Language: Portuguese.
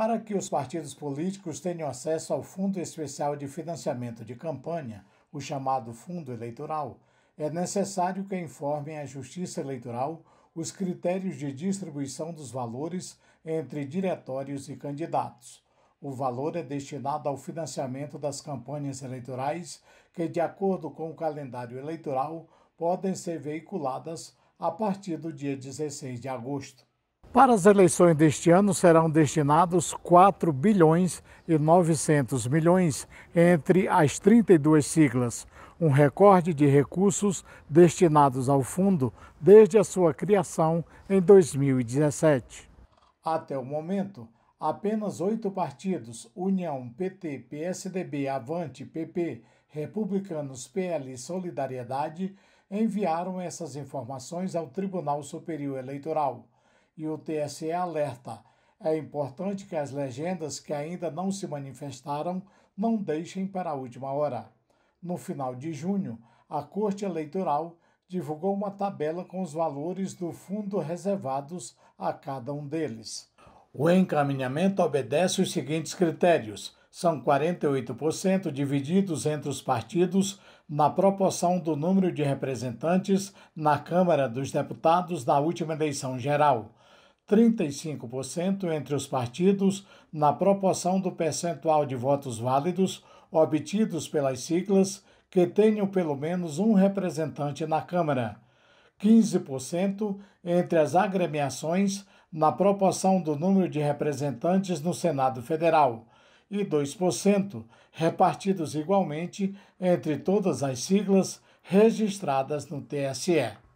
Para que os partidos políticos tenham acesso ao Fundo Especial de Financiamento de Campanha, o chamado Fundo Eleitoral, é necessário que informem à Justiça Eleitoral os critérios de distribuição dos valores entre diretórios e candidatos. O valor é destinado ao financiamento das campanhas eleitorais que, de acordo com o calendário eleitoral, podem ser veiculadas a partir do dia 16 de agosto. Para as eleições deste ano serão destinados 4 bilhões e 900 milhões entre as 32 siglas, um recorde de recursos destinados ao fundo desde a sua criação em 2017. Até o momento, apenas oito partidos União, PT, PSDB, Avante, PP, Republicanos, PL e Solidariedade enviaram essas informações ao Tribunal Superior Eleitoral e o TSE alerta. É importante que as legendas que ainda não se manifestaram não deixem para a última hora. No final de junho, a Corte Eleitoral divulgou uma tabela com os valores do fundo reservados a cada um deles. O encaminhamento obedece os seguintes critérios: são 48% divididos entre os partidos na proporção do número de representantes na Câmara dos Deputados na última eleição geral. 35% entre os partidos na proporção do percentual de votos válidos obtidos pelas siglas que tenham pelo menos um representante na Câmara, 15% entre as agremiações na proporção do número de representantes no Senado Federal e 2% repartidos igualmente entre todas as siglas registradas no TSE.